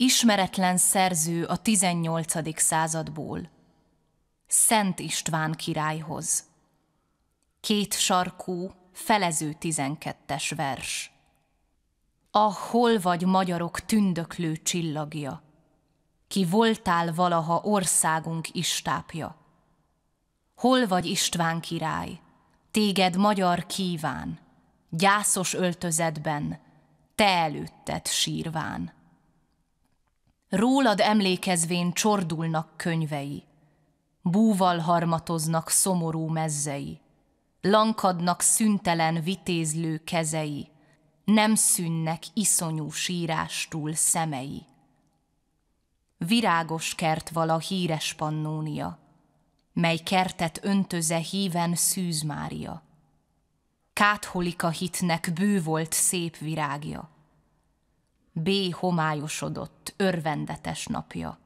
Ismeretlen szerző a 18. századból. Szent István királyhoz. Két sarkú, felező tizenkettes vers. A hol vagy magyarok tündöklő csillagja, ki voltál valaha országunk istápja. Hol vagy István király, téged magyar kíván, gyászos öltözetben, te előtted sírván. Rólad emlékezvén csordulnak könyvei, búval harmatoznak szomorú mezzei, lankadnak szüntelen vitézlő kezei, nem szűnnek iszonyú sírástúl szemei. Virágos kert vala híres pannónia, mely kertet öntöze híven Szűz Mária. Kátholika hitnek bő volt szép virágja, B. homályosodott, örvendetes napja.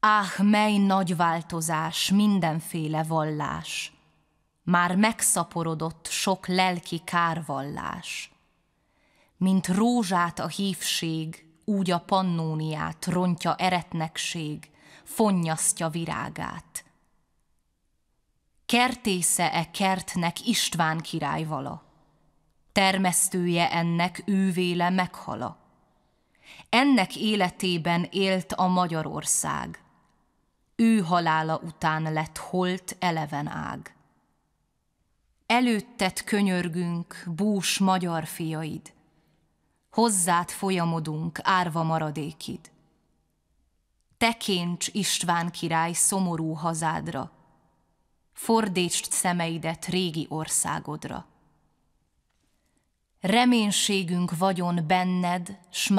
Áh, mely nagy változás, mindenféle vallás! Már megszaporodott sok lelki kárvallás. Mint rózsát a hívség, úgy a pannóniát rontja eretnekség, fonnyasztja virágát. Kertésze-e kertnek István király vala? termesztője ennek ővéle meghala. Ennek életében élt a Magyarország. Ő halála után lett holt eleven ág. Előtted könyörgünk, bús magyar fiaid, hozzád folyamodunk, árva maradékid. Tekints István király szomorú hazádra, fordítsd szemeidet régi országodra reménységünk vagyon benned, s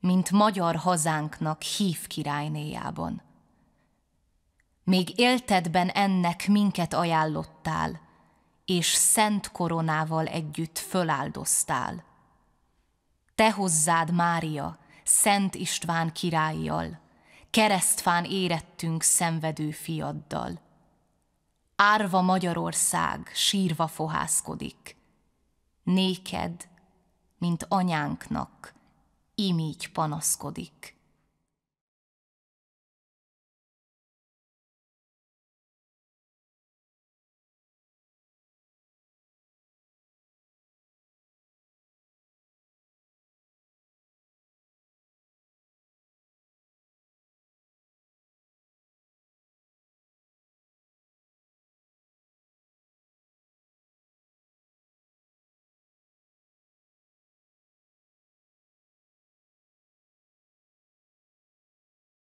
mint magyar hazánknak hív királynéjában. Még éltedben ennek minket ajánlottál, és szent koronával együtt föláldoztál. Te hozzád, Mária, Szent István királyjal, keresztfán érettünk szenvedő fiaddal. Árva Magyarország sírva fohászkodik, néked, mint anyánknak, imígy panaszkodik.